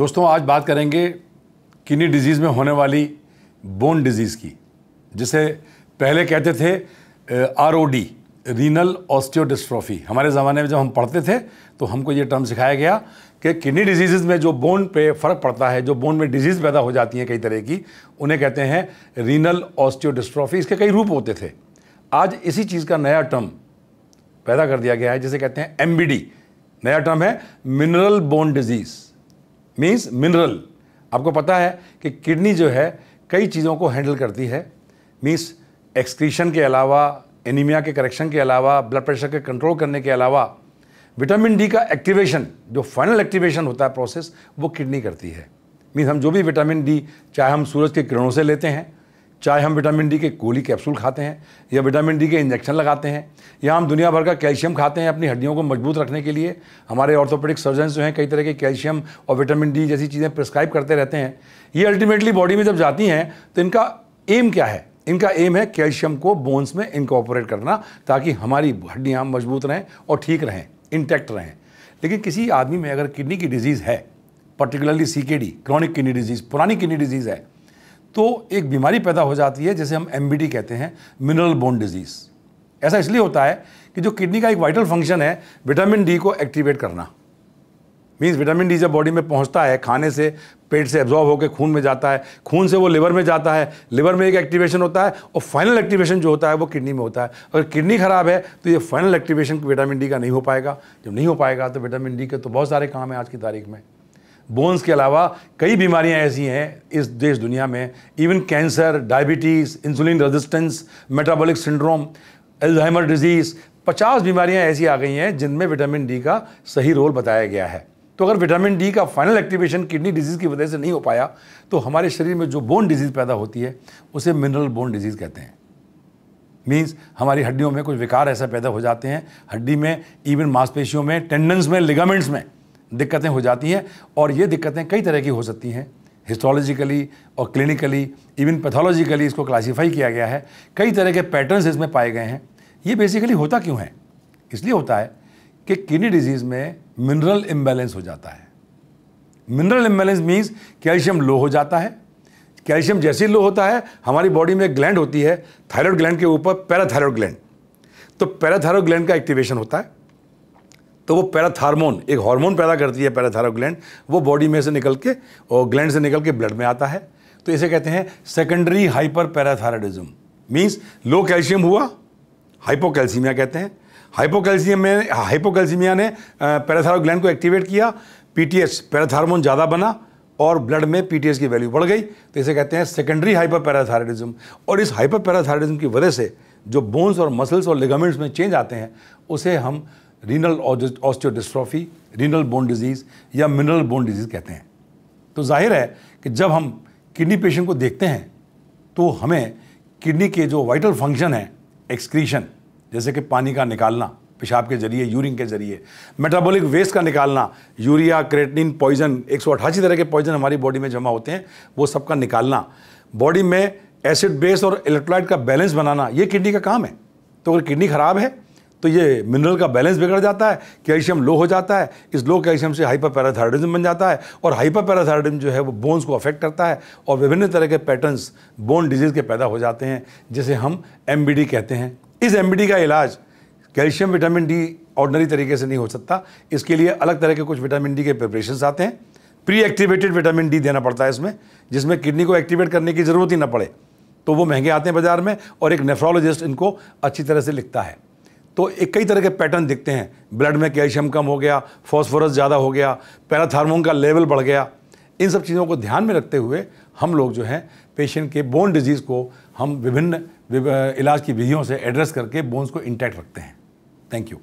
दोस्तों आज बात करेंगे किडनी डिजीज़ में होने वाली बोन डिजीज़ की जिसे पहले कहते थे R O D renal osteodystrophy हमारे ज़माने में जब हम पढ़ते थे तो हमको ये टर्म सिखाया गया कि किडनी डिजीज़ में जो बोन पे फ़र्क पड़ता है जो बोन में डिजीज़ पैदा हो जाती हैं कई तरह की उन्हें कहते हैं रीनल ऑस्टियोडिस्ट्रॉफी इसके कई रूप होते थे आज इसी चीज़ का नया टर्म पैदा कर दिया गया है जिसे कहते हैं एम नया टर्म है mineral bone disease means mineral आपको पता है कि किडनी जो है कई चीज़ों को हैंडल करती है मीन्स एक्सक्रीशन के अलावा एनीमिया के करेक्शन के अलावा ब्लड प्रेशर के कंट्रोल करने के अलावा विटामिन डी का एक्टिवेशन जो फाइनल एक्टिवेशन होता है प्रोसेस वो किडनी करती है मीन्स हम जो भी विटामिन डी चाहे हम सूरज के किरणों से लेते हैं चाहे हम विटामिन डी के गोली कैप्सूल खाते हैं या विटामिन डी के इंजेक्शन लगाते हैं या हम दुनिया भर का कैल्शियम खाते हैं अपनी हड्डियों को मजबूत रखने के लिए हमारे ऑर्थोपेडिक सर्जन जो हैं कई तरह के कैल्शियम और विटामिन डी जैसी चीज़ें प्रिस्क्राइब करते रहते हैं ये अल्टीमेटली बॉडी में जब जाती हैं तो इनका एम क्या है इनका एम है कैल्शियम को बोन्स में इनकॉपरेट करना ताकि हमारी हड्डियाँ मजबूत रहें और ठीक रहें इंटैक्ट रहें लेकिन किसी आदमी में अगर किडनी की डिजीज़ है particularly C K D chronic kidney disease पुरानी किडनी डिजीज़ है तो एक बीमारी पैदा हो जाती है जिसे हम एम कहते हैं मिनरल बोन डिजीज़ ऐसा इसलिए होता है कि जो किडनी का एक वाइटल फंक्शन है विटामिन डी को एक्टिवेट करना मीन्स विटामिन डी जब बॉडी में पहुंचता है खाने से पेट से एब्जॉर्ब होकर खून में जाता है खून से वो लिवर में जाता है लिवर में एक एक्टिवेशन होता है और फाइनल एक्टिवेशन जो होता है वो किडनी में होता है अगर किडनी ख़राब है तो ये फाइनल एक्टिवेशन विटामिन डी का नहीं हो पाएगा जब नहीं हो पाएगा तो विटामिन डी के तो बहुत सारे काम हैं आज की तारीख में बोन्स के अलावा कई बीमारियां ऐसी हैं इस देश दुनिया में even cancer diabetes insulin resistance metabolic syndrome Alzheimer disease पचास बीमारियां ऐसी आ गई हैं जिनमें विटामिन डी का सही रोल बताया गया है तो अगर विटामिन डी का फाइनल एक्टिवेशन किडनी डिजीज़ की वजह से नहीं हो पाया तो हमारे शरीर में जो बोन डिजीज़ पैदा होती है उसे मिनरल बोन डिजीज़ कहते हैं मीन्स हमारी हड्डियों में कुछ विकार ऐसा पैदा हो जाते हैं हड्डी में इवन मांसपेशियों में टेंडन्स में लिगामेंट्स में दिक्कतें हो जाती हैं और ये दिक्कतें कई तरह की हो सकती हैं हिस्टोलॉजिकली और क्लिनिकली इवन पैथोलॉजिकली इसको क्लासीफाई किया गया है कई तरह के पैटर्न्स इसमें पाए गए हैं ये बेसिकली होता क्यों है इसलिए होता है कि किडनी डिजीज़ में मिनरल इम्बेलेंस हो जाता है mineral imbalance means calcium low हो जाता है कैल्शियम जैसे ही लो होता है हमारी बॉडी में ग्लैंड होती है थायरॉयड ग्लैंड के ऊपर पैराथायरॉयड ग्लैंड तो पैराथायरॉयड ग्लैंड का एक्टिवेशन होता है तो वो पैराथार्मोन एक हार्मोन पैदा करती है पैराथायरोग्लैंड वो बॉडी में से निकल के और ग्लैंड से निकल के ब्लड में आता है तो इसे कहते हैं secondary hyperparathyroidism means low calcium हुआ हाइपोकैल्सीमिया कहते हैं हाइपोकैल्शियम में हाइपोकैल्सीमिया ने पैराथारो ग्लैंड को एक्टिवेट किया पीटीएच पैराथार्मोन ज़्यादा बना और ब्लड में पीटीएस की वैल्यू बढ़ गई तो इसे कहते हैं सेकेंडरी हाइपर पैराथायरॉयडिज्म और इस हाइपर पैराथायरॉयडिज्म की वजह से जो बोन्स और मसल्स और लिगामेंट्स में चेंज आते हैं उसे हम renal osteodystrophy renal bone disease या मिनरल बोन डिजीज़ कहते हैं तो जाहिर है कि जब हम किडनी पेशेंट को देखते हैं तो हमें किडनी के जो वाइटल फंक्शन हैं एक्सक्रीशन जैसे कि पानी का निकालना पेशाब के जरिए यूरिन के जरिए मेटाबॉलिक वेस्ट का निकालना यूरिया क्रेटिन पॉइजन एक तरह के पॉइजन हमारी बॉडी में जमा होते हैं वो सबका निकालना बॉडी में एसिड बेस और इलेक्ट्रोलाइट का बैलेंस बनाना ये किडनी का काम है तो अगर किडनी ख़राब है तो ये मिनरल का बैलेंस बिगड़ जाता है कैल्शियम लो हो जाता है इस लो कैल्शियम से हाइपर पैराथायरॉयडिज्म बन जाता है और हाइपर पैराथायरॉयडिज्म जो है वो बोन्स को अफेक्ट करता है और विभिन्न तरह के पैटर्न्स बोन डिजीज़ के पैदा हो जाते हैं जिसे हम एम कहते हैं इस एम का इलाज कैल्शियम विटामिन डी ऑर्डनरी तरीके से नहीं हो सकता इसके लिए अलग तरह के कुछ विटामिन डी के प्रिपरेशन आते हैं प्री एक्टिवेटेड विटामिन डी देना पड़ता है इसमें जिसमें किडनी को एक्टिवेट करने की ज़रूरत ही ना पड़े तो वो महंगे आते हैं बाज़ार में और एक नेफ्रोलॉजिस्ट इनको अच्छी तरह से लिखता है तो एक कई तरह के पैटर्न दिखते हैं ब्लड में कैल्शियम कम हो गया फॉस्फोरस ज़्यादा हो गया पैराथार्मोन का लेवल बढ़ गया इन सब चीज़ों को ध्यान में रखते हुए हम लोग जो हैं पेशेंट के बोन डिजीज़ को हम विभिन्न इलाज की विधियों से एड्रेस करके बोन्स को इंटैक्ट रखते हैं थैंक यू